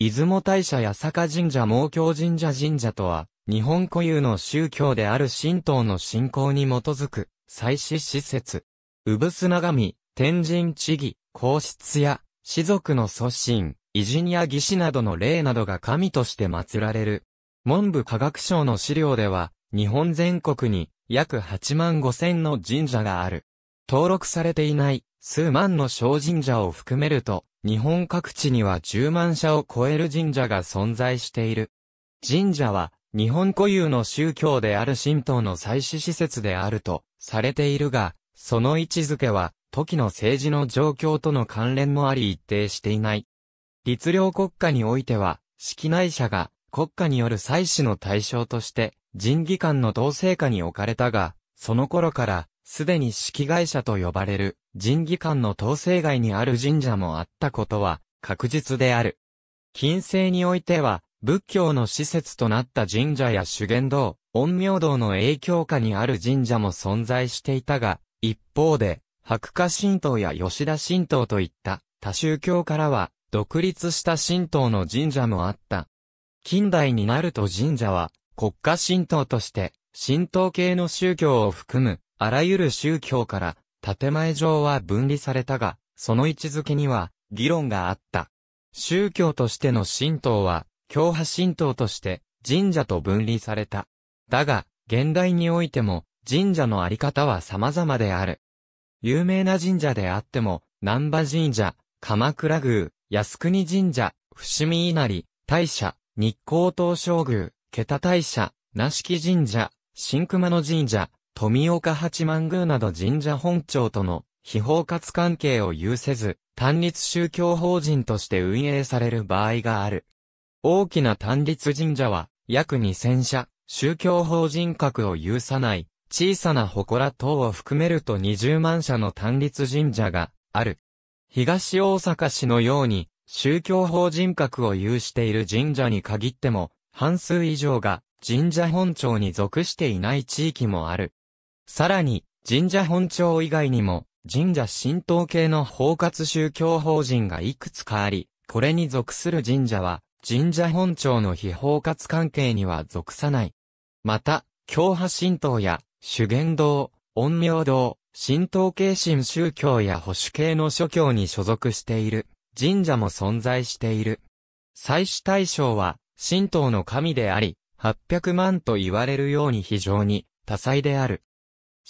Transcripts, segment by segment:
出雲大社や坂神社猛京神社神社とは、日本固有の宗教である神道の信仰に基づく、祭祀施設。産砂神、天神地義、皇室や、士族の祖神、偉人や義士などの霊などが神として祀られる。文部科学省の資料では、日本全国に約8万5千の神社がある。登録されていない数万の小神社を含めると、日本各地には10万社を超える神社が存在している。神社は、日本固有の宗教である神道の祭祀施設であると、されているが、その位置づけは、時の政治の状況との関連もあり一定していない。律令国家においては、式内者が国家による祭祀の対象として、人技官の同性下に置かれたが、その頃からすでに式会社と呼ばれる神技館の統制外にある神社もあったことは確実である。近世においては、仏教の施設となった神社や修験道、陰陽道の影響下にある神社も存在していたが、一方で、白化神道や吉田神道といった他宗教からは独立した神道の神社もあった。近代になると神社は国家神道として神道系の宗教を含むあらゆる宗教から、建前上は分離されたが、その位置づけには、議論があった。宗教としての神道は、教派神道として、神社と分離された。だが、現代においても、神社のあり方は様々である。有名な神社であっても、南波神社、鎌倉宮、靖国神社、伏見稲荷、大社、日光東照宮、桁大社、那敷神社、新熊野神社、富岡八幡宮など神社本庁との非包括関係を有せず、単立宗教法人として運営される場合がある。大きな単立神社は、約2000社、宗教法人格を有さない、小さな祠等を含めると20万社の単立神社がある。東大阪市のように、宗教法人格を有している神社に限っても、半数以上が神社本庁に属していない地域もある。さらに、神社本庁以外にも、神社神道系の包括宗教法人がいくつかあり、これに属する神社は、神社本庁の非包括関係には属さない。また、教派神道や、修験道、陰陽道、神道系神宗教や保守系の諸教に所属している、神社も存在している。祭祀対象は、神道の神であり、800万と言われるように非常に多彩である。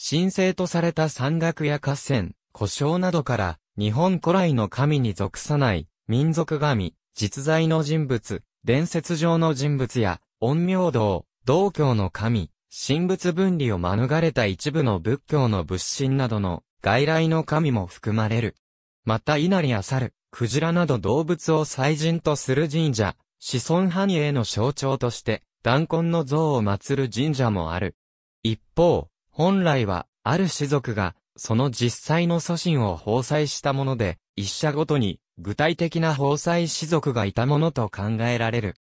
神聖とされた山岳や河川、故障などから、日本古来の神に属さない、民族神、実在の人物、伝説上の人物や、陰陽道、道教の神、神仏分離を免れた一部の仏教の仏神などの外来の神も含まれる。また稲荷や猿、クジラなど動物を祭神とする神社、子孫繁栄の象徴として、断根の像を祀る神社もある。一方、本来は、ある士族が、その実際の祖神を包祭したもので、一社ごとに、具体的な包祭士族がいたものと考えられる。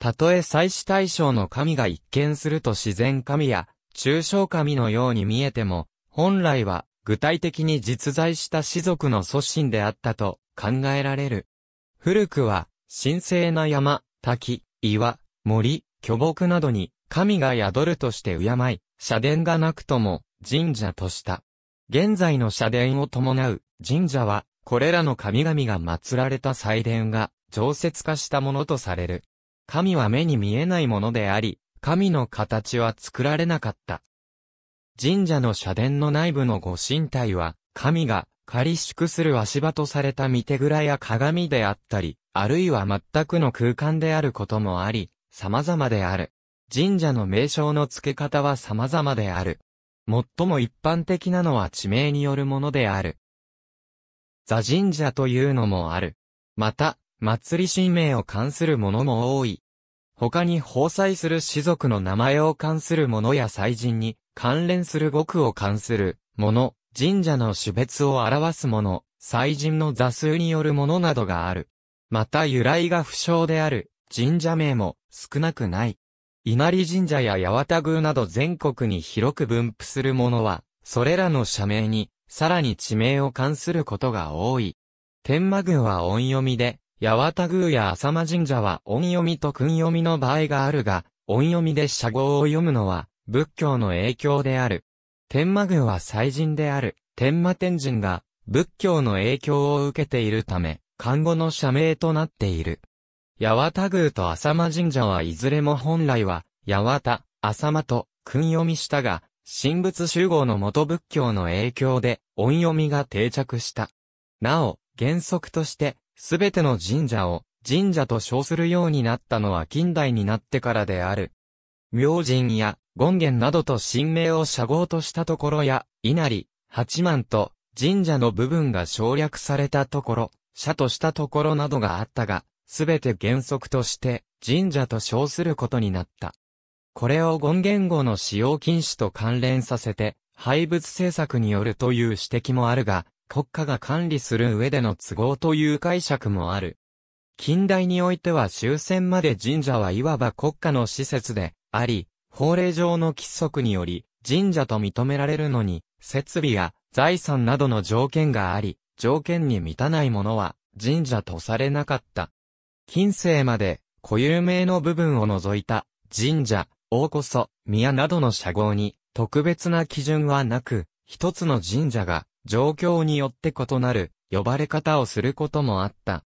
たとえ祭祀対象の神が一見すると自然神や、抽象神のように見えても、本来は、具体的に実在した士族の祖神であったと考えられる。古くは、神聖な山、滝、岩、森、巨木などに神が宿るとして敬い、社殿がなくとも神社とした。現在の社殿を伴う神社は、これらの神々が祀られた祭殿が常設化したものとされる。神は目に見えないものであり、神の形は作られなかった。神社の社殿の内部のご神体は、神が仮宿する足場とされた見手蔵や鏡であったり、あるいは全くの空間であることもあり、様々である。神社の名称の付け方は様々である。最も一般的なのは地名によるものである。座神社というのもある。また、祭り神明を関するものも多い。他に奉祭する士族の名前を関するものや祭神に関連する語句を関するもの、神社の種別を表すもの、祭神の座数によるものなどがある。また由来が不詳である神社名も少なくない。稲荷神社や八幡宮など全国に広く分布するものは、それらの社名に、さらに地名を冠することが多い。天満宮は音読みで、八幡宮や浅間神社は音読みと訓読みの場合があるが、音読みで社号を読むのは、仏教の影響である。天満宮は祭神である、天満天神が、仏教の影響を受けているため、漢語の社名となっている。八幡宮と浅間神社はいずれも本来は、八幡、浅間と、訓読みしたが、神仏集合の元仏教の影響で、音読みが定着した。なお、原則として、すべての神社を、神社と称するようになったのは近代になってからである。明神や、権現などと神明を社号としたところや、稲荷、八幡と、神社の部分が省略されたところ、社としたところなどがあったが、すべて原則として神社と称することになった。これを権言語の使用禁止と関連させて、廃物政策によるという指摘もあるが、国家が管理する上での都合という解釈もある。近代においては終戦まで神社はいわば国家の施設であり、法令上の規則により神社と認められるのに、設備や財産などの条件があり、条件に満たないものは神社とされなかった。近世まで、固有名の部分を除いた、神社、大こそ、宮などの社号に、特別な基準はなく、一つの神社が、状況によって異なる、呼ばれ方をすることもあった。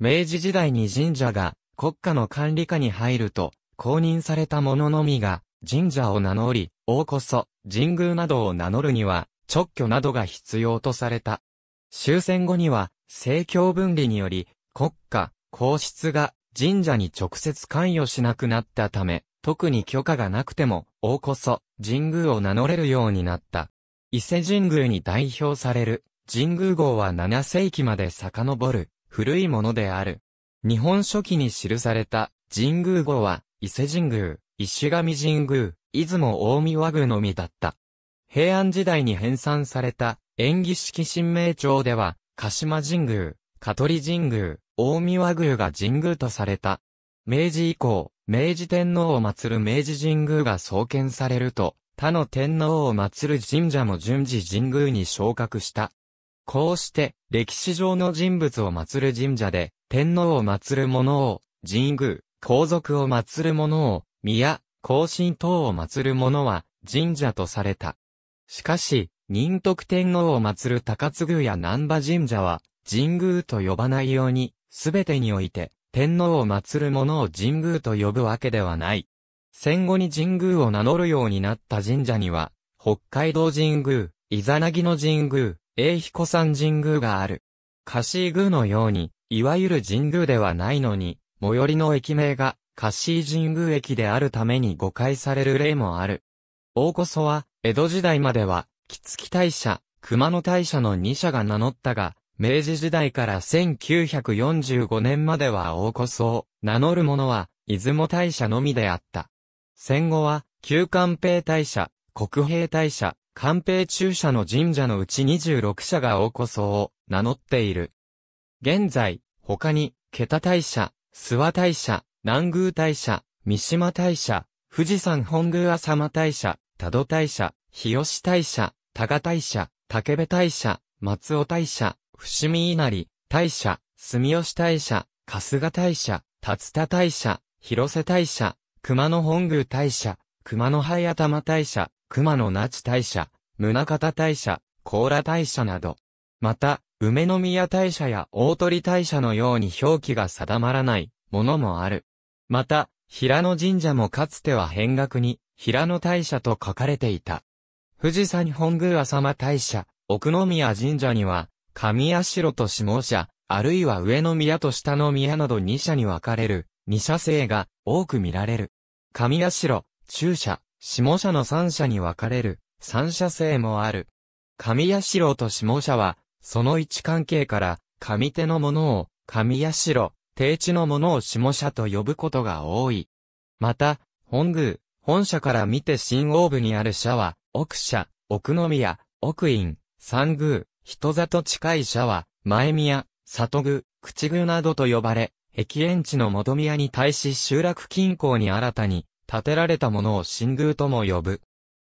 明治時代に神社が、国家の管理下に入ると、公認された者のみが、神社を名乗り、大こそ、神宮などを名乗るには、直居などが必要とされた。終戦後には、政教分離により、国家、皇室が神社に直接関与しなくなったため、特に許可がなくても、王こそ神宮を名乗れるようになった。伊勢神宮に代表される神宮号は7世紀まで遡る古いものである。日本書紀に記された神宮号は伊勢神宮、石上神宮、出雲大見和宮のみだった。平安時代に編纂された演技式神明帳では、鹿島神宮、香取神宮、大江和宮が神宮とされた。明治以降、明治天皇を祀る明治神宮が創建されると、他の天皇を祀る神社も順次神宮に昇格した。こうして、歴史上の人物を祀る神社で、天皇を祀る者を、神宮、皇族を祀る者を、宮、皇神等を祀る者は、神社とされた。しかし、仁徳天皇を祀る高津宮や南波神社は、神宮と呼ばないように、すべてにおいて、天皇を祀る者を神宮と呼ぶわけではない。戦後に神宮を名乗るようになった神社には、北海道神宮、イザナギの神宮、英彦山神宮がある。カシー宮のように、いわゆる神宮ではないのに、最寄りの駅名が、カシー神宮駅であるために誤解される例もある。大こそは、江戸時代までは、木月大社、熊野大社の2社が名乗ったが、明治時代から1945年までは大古荘、名乗る者は、出雲大社のみであった。戦後は、旧官兵大社、国兵大社、官兵中社の神社のうち26社が大古荘を名乗っている。現在、他に、桁大社、諏訪大社、南宮大社、三島大社、富士山本宮浅間大社、多度大社、日吉大社、多賀大社、竹部大社、松尾大社、伏見稲荷、大社、住吉大社、春日大社、竜田大社、広瀬大社、熊野本宮大社、熊野灰頭大社、熊野那智大社、宗像大社、甲羅大社など。また、梅宮大社や大鳥大社のように表記が定まらないものもある。また、平野神社もかつては変額に平野大社と書かれていた。富士山本宮浅間大社、奥宮神社には上社と下社、あるいは上の宮と下の宮など二社に分かれる、二社制が多く見られる。上社、中社、下社の三社に分かれる、三社制もある。上社と下社は、その位置関係から、上手のものを、上社、低地のものを下社と呼ぶことが多い。また、本宮、本社から見て新大部にある社は、奥社、奥宮、奥院、三宮、人里近い社は、前宮、里具、口具などと呼ばれ、駅園地の元宮に対し集落近郊に新たに建てられたものを新宮とも呼ぶ。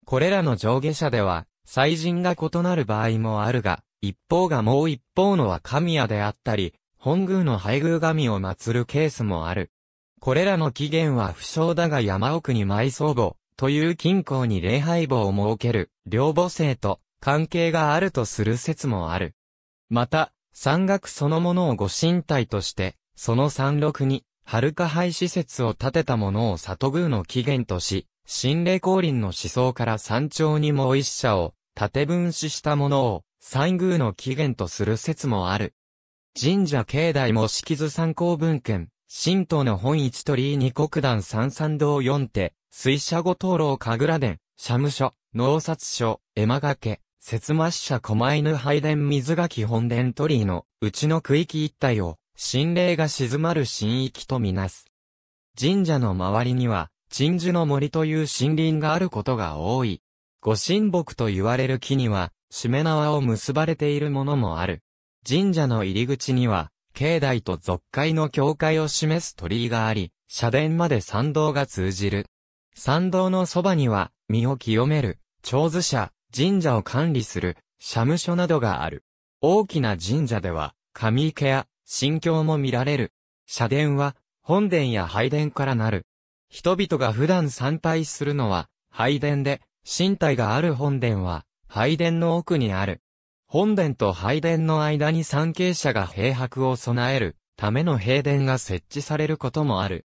これらの上下者では、祭人が異なる場合もあるが、一方がもう一方のは神谷であったり、本宮の配宮神を祀るケースもある。これらの起源は不詳だが山奥に埋葬墓という近郊に礼拝墓を設ける、両母性と関係があるとする説もある。また、山岳そのものをご神体として、その山麓に、春か廃施設を建てたものを里宮の起源とし、神霊降臨の思想から山頂にも一社を、縦分子したものを、山宮の起源とする説もある。神社境内も式図参考文献、神道の本一鳥居二国団三三道四手、水車五灯籠神楽殿、社務所、農札所、絵馬掛け、節末社狛犬拝殿水垣本殿鳥居のうちの区域一帯を、神霊が静まる神域とみなす。神社の周りには、鎮守の森という森林があることが多い。御神木と言われる木には、しめ縄を結ばれているものもある。神社の入り口には、境内と俗界の境界を示す鳥居があり、社殿まで参道が通じる。参道のそばには、身を清める、長寿者、神社を管理する、社務所などがある。大きな神社では、神池や神教も見られる。社殿は、本殿や拝殿からなる。人々が普段参拝するのは、拝殿で、身体がある本殿は、拝殿の奥にある。本殿と拝殿の間に参詣者が平泊を備えるための閉殿が設置されることもある。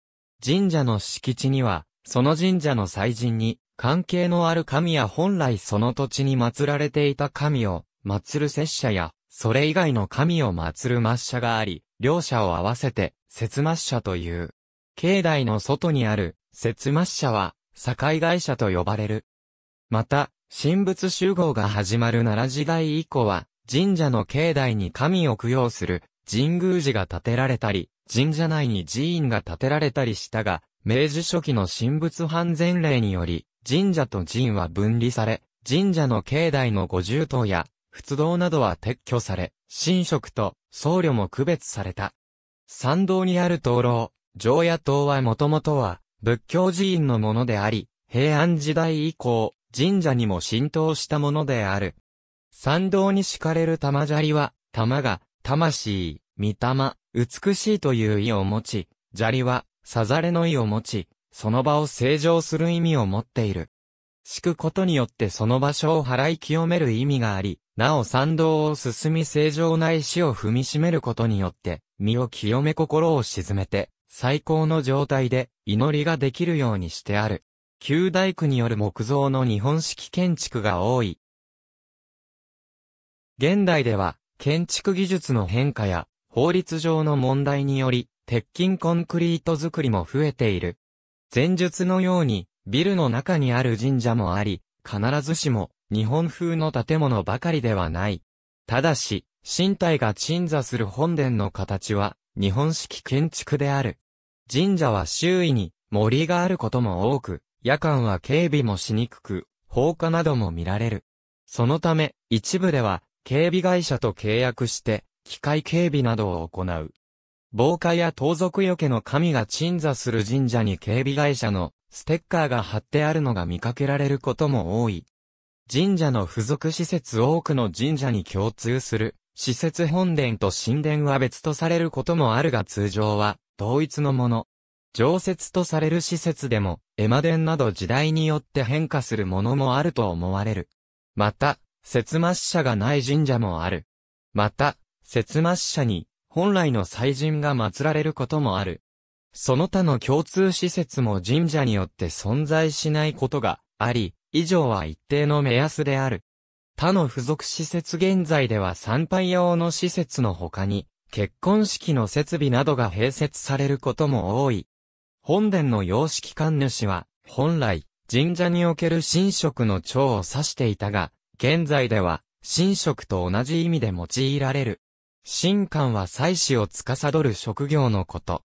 神社の敷地には、その神社の祭神に、関係のある神や本来その土地に祀られていた神を、祀る拙者や、それ以外の神を祀る抹者があり、両者を合わせて、節抹者という。境内の外にある、節末者は、境会社と呼ばれる。また、神仏集合が始まる奈良時代以降は、神社の境内に神を供養する、神宮寺が建てられたり、神社内に寺院が建てられたりしたが、明治初期の神仏判前令により、神社と神は分離され、神社の境内の五重塔や、仏道などは撤去され、神職と僧侶も区別された。参道にある灯籠、常夜灯はもともとは、仏教寺院のものであり、平安時代以降、神社にも浸透したものである。参道に敷かれる玉砂利は、玉が、魂、御霊、美しいという意を持ち、砂利は、さざれの意を持ち、その場を清浄する意味を持っている。敷くことによってその場所を払い清める意味があり、なお参道を進み正常な石を踏みしめることによって、身を清め心を沈めて、最高の状態で祈りができるようにしてある。旧大工による木造の日本式建築が多い。現代では、建築技術の変化や、法律上の問題により、鉄筋コンクリート作りも増えている。前述のように、ビルの中にある神社もあり、必ずしも、日本風の建物ばかりではない。ただし、身体が鎮座する本殿の形は、日本式建築である。神社は周囲に森があることも多く、夜間は警備もしにくく、放火なども見られる。そのため、一部では、警備会社と契約して、機械警備などを行う。防火や盗賊よけの神が鎮座する神社に警備会社のステッカーが貼ってあるのが見かけられることも多い。神社の付属施設多くの神社に共通する施設本殿と神殿は別とされることもあるが通常は同一のもの。常設とされる施設でも、絵馬殿など時代によって変化するものもあると思われる。また、節末社がない神社もある。また、節末社に本来の祭神が祀られることもある。その他の共通施設も神社によって存在しないことがあり、以上は一定の目安である。他の付属施設現在では参拝用の施設の他に、結婚式の設備などが併設されることも多い。本殿の様式管主は、本来、神社における神職の長を指していたが、現在では、神職と同じ意味で用いられる。神官は祭祀を司る職業のこと。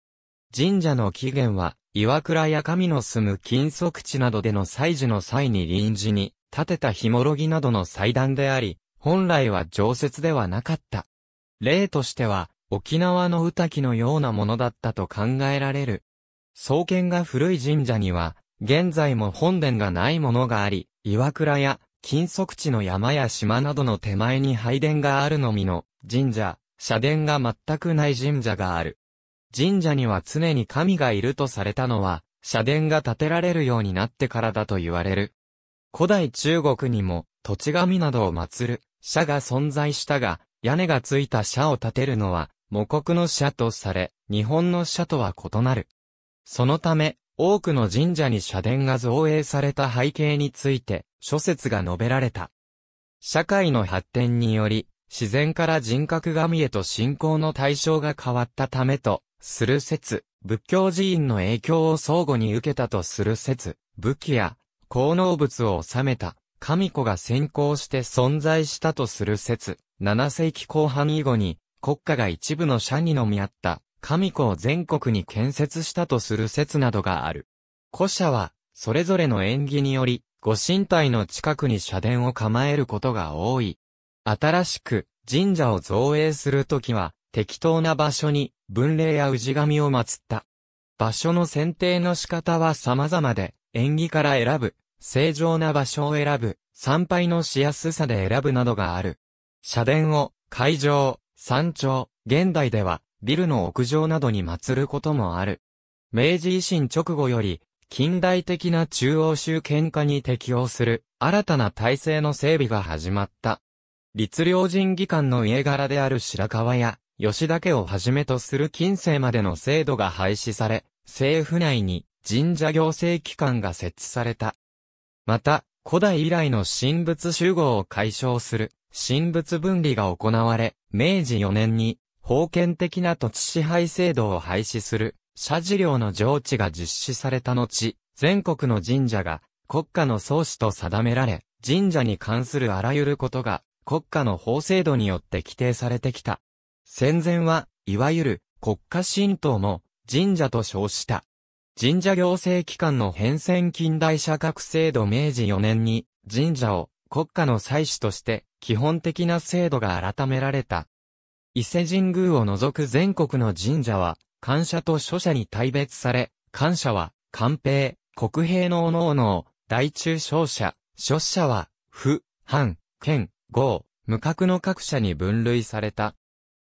神社の起源は、岩倉や神の住む金属地などでの祭事の際に臨時に、建てたひもろぎなどの祭壇であり、本来は常設ではなかった。例としては、沖縄の歌木のようなものだったと考えられる。創建が古い神社には、現在も本殿がないものがあり、岩倉や、金属地の山や島などの手前に拝殿があるのみの、神社、社殿が全くない神社がある。神社には常に神がいるとされたのは、社殿が建てられるようになってからだと言われる。古代中国にも、土地神などを祀る、社が存在したが、屋根がついた社を建てるのは、母国の社とされ、日本の社とは異なる。そのため、多くの神社に社殿が造営された背景について、諸説が述べられた。社会の発展により、自然から人格神へと信仰の対象が変わったためと、する説、仏教寺院の影響を相互に受けたとする説、武器や、効能物を収めた、神子が先行して存在したとする説、7世紀後半以後に、国家が一部の社にのみあった、神子を全国に建設したとする説などがある。古社は、それぞれの縁起により、ご神体の近くに社殿を構えることが多い。新しく神社を造営するときは、適当な場所に文霊や氏神を祀った。場所の選定の仕方は様々で、縁起から選ぶ、正常な場所を選ぶ、参拝のしやすさで選ぶなどがある。社殿を、会場、山頂、現代では、ビルの屋上などに祀ることもある。明治維新直後より、近代的な中央集権化に適応する、新たな体制の整備が始まった。律領人議官の家柄である白川や、吉田家をはじめとする近世までの制度が廃止され、政府内に神社行政機関が設置された。また、古代以来の神仏集合を解消する神仏分離が行われ、明治4年に封建的な土地支配制度を廃止する社事領の上置が実施された後、全国の神社が国家の創始と定められ、神社に関するあらゆることが国家の法制度によって規定されてきた。戦前は、いわゆる国家神道も神社と称した。神社行政機関の変遷近代社格制度明治4年に神社を国家の祭祀として基本的な制度が改められた。伊勢神宮を除く全国の神社は、感謝と諸者に大別され、感謝は、官兵、国兵の各々を、大中小社、諸者は、府、藩、県、5、無角の各社に分類された。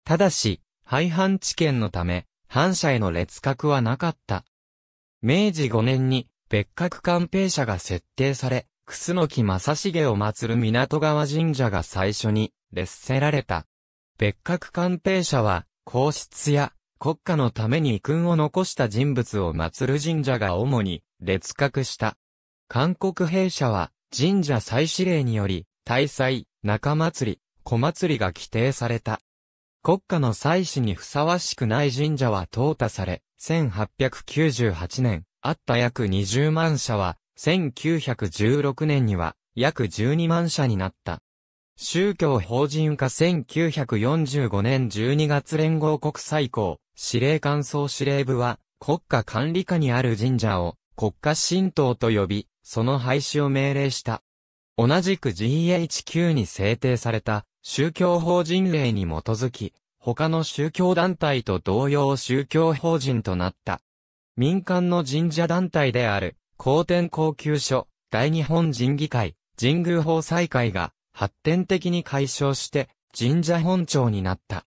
ただし、廃藩置県のため、反社への劣格はなかった。明治5年に、別格官兵社が設定され、楠木正成を祀る港川神社が最初に列せられた。別格官兵社は、皇室や国家のために遺訓を残した人物を祀る神社が主に列格した。韓国兵社は、神社祭祀令により、大祭、中祭り、小祭りが規定された。国家の祭祀にふさわしくない神社は淘汰され、1898年、あった約20万社は、1916年には、約12万社になった。宗教法人化1945年12月連合国最高、司令官総司令部は、国家管理下にある神社を、国家神道と呼び、その廃止を命令した。同じく GHQ に制定された宗教法人令に基づき、他の宗教団体と同様宗教法人となった。民間の神社団体である、公典高級所、大日本神議会、神宮法祭会が発展的に解消して神社本庁になった。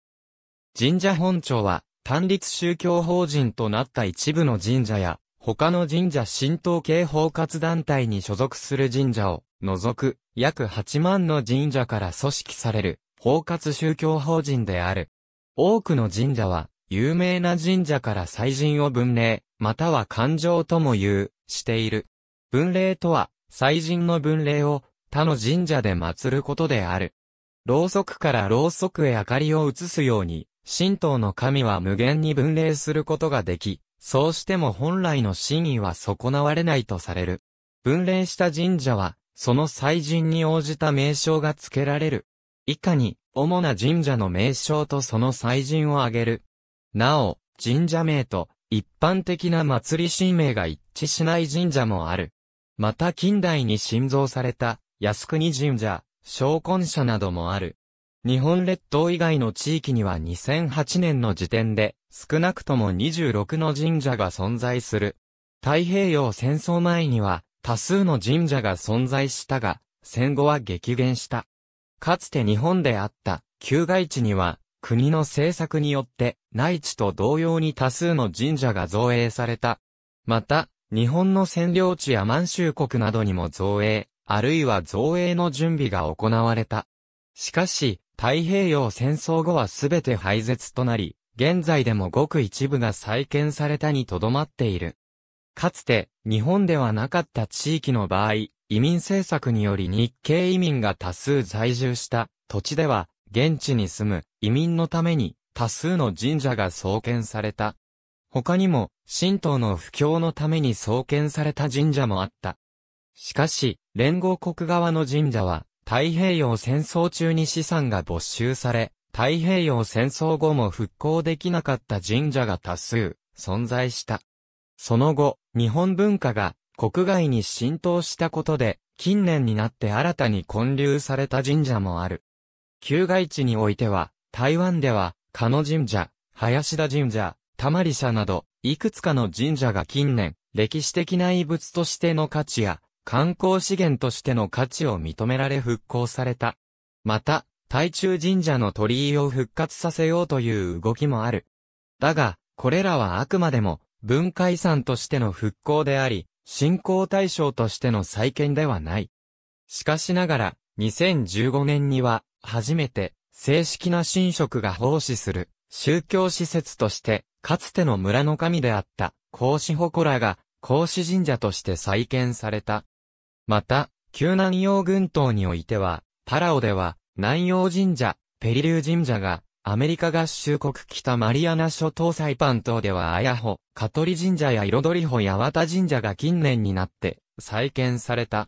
神社本庁は単立宗教法人となった一部の神社や他の神社神道系包括団体に所属する神社を除く、約8万の神社から組織される、包括宗教法人である。多くの神社は、有名な神社から祭神を分霊、または勘定とも言う、している。分霊とは、祭神の分霊を、他の神社で祀ることである。ろうそくからろうそくへ明かりを移すように、神道の神は無限に分霊することができ、そうしても本来の真意は損なわれないとされる。分霊した神社は、その祭神に応じた名称が付けられる。以下に、主な神社の名称とその祭神を挙げる。なお、神社名と一般的な祭り神名が一致しない神社もある。また近代に新造された靖国神社、昇魂社などもある。日本列島以外の地域には2008年の時点で少なくとも26の神社が存在する。太平洋戦争前には多数の神社が存在したが、戦後は激減した。かつて日本であった旧外地には、国の政策によって内地と同様に多数の神社が造営された。また、日本の占領地や満州国などにも造営、あるいは造営の準備が行われた。しかし、太平洋戦争後はすべて廃絶となり、現在でもごく一部が再建されたにとどまっている。かつて、日本ではなかった地域の場合、移民政策により日系移民が多数在住した土地では、現地に住む移民のために多数の神社が創建された。他にも、神道の布教のために創建された神社もあった。しかし、連合国側の神社は、太平洋戦争中に資産が没収され、太平洋戦争後も復興できなかった神社が多数存在した。その後、日本文化が国外に浸透したことで、近年になって新たに建立された神社もある。旧外地においては、台湾では、鹿野神社、林田神社、玉里社など、いくつかの神社が近年、歴史的な遺物としての価値や、観光資源としての価値を認められ復興された。また、台中神社の鳥居を復活させようという動きもある。だが、これらはあくまでも文化遺産としての復興であり、振興対象としての再建ではない。しかしながら、2015年には、初めて、正式な神職が奉仕する、宗教施設として、かつての村の神であった、孔子祠が、孔子神社として再建された。また、旧南洋群島においては、パラオでは、南洋神社、ペリリュー神社が、アメリカ合衆国北マリアナ諸島サイパン島ではアヤホ、カトリ神社や彩り穂八幡神社が近年になって再建された。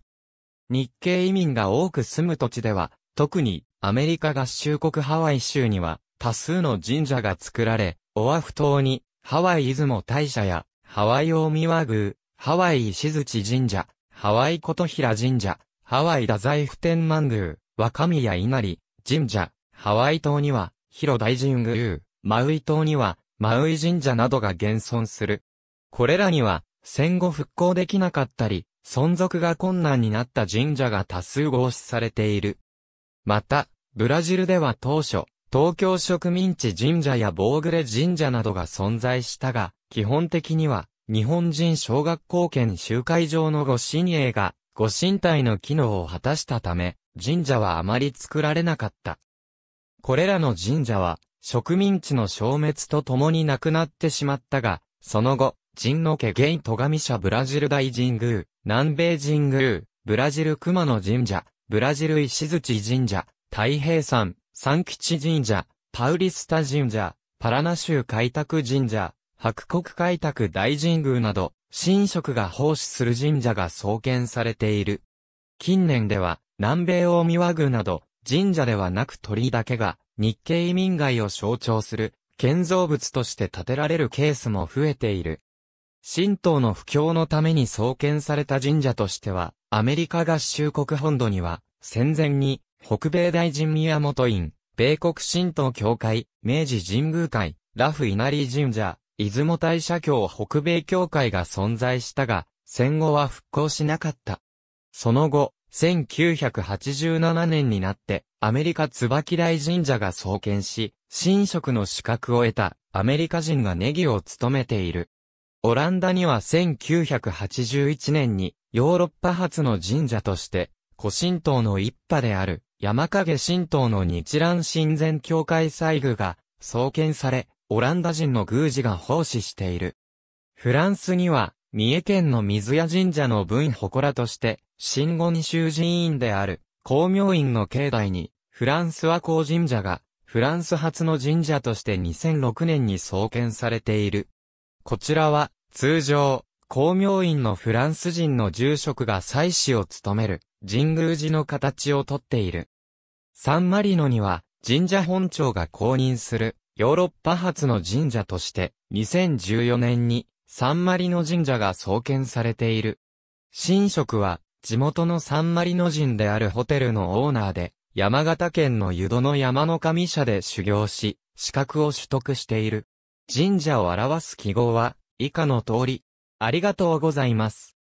日系移民が多く住む土地では、特にアメリカ合衆国ハワイ州には多数の神社が作られ、オアフ島にハワイ出雲大社やハワイ大宮宮、ハワイ石槌神社、ハワイ琴平神社、ハワイ太宰府天満宮、若宮稲荷神社、ハワイ島には広大神宮、マウイ島には、マウイ神社などが現存する。これらには、戦後復興できなかったり、存続が困難になった神社が多数合祀されている。また、ブラジルでは当初、東京植民地神社やボーグレ神社などが存在したが、基本的には、日本人小学校圏集会場のご神営が、ご神体の機能を果たしたため、神社はあまり作られなかった。これらの神社は、植民地の消滅とともになくなってしまったが、その後、神の家ゲイ戸上社ブラジル大神宮、南米神宮、ブラジル熊野神社、ブラジル石槌神社、太平山、三吉神社、パウリスタ神社、パラナ州開拓神社、白国開拓大神宮など、神職が奉仕する神社が創建されている。近年では、南米大宮宮など、神社ではなく鳥居だけが日系移民街を象徴する建造物として建てられるケースも増えている。神道の布教のために創建された神社としては、アメリカ合衆国本土には、戦前に、北米大臣宮本院、米国神道教会、明治神宮会、ラフ稲荷神社、出雲大社教北米教会が存在したが、戦後は復興しなかった。その後、1987年になって、アメリカ椿台神社が創建し、神職の資格を得たアメリカ人がネギを務めている。オランダには1981年にヨーロッパ発の神社として、古神道の一派である山影神道の日蘭神前教会祭具が創建され、オランダ人の宮司が奉仕している。フランスには三重県の水谷神社の分祠として、新五二州寺院である、光明院の境内に、フランス和光神社が、フランス初の神社として2006年に創建されている。こちらは、通常、光明院のフランス人の住職が祭祀を務める、神宮寺の形をとっている。サンマリノには、神社本庁が公認する、ヨーロッパ初の神社として、2014年に、三マリノ神社が創建されている。神職は、地元の三マリノ人であるホテルのオーナーで、山形県の湯戸の山の神社で修行し、資格を取得している。神社を表す記号は、以下の通り。ありがとうございます。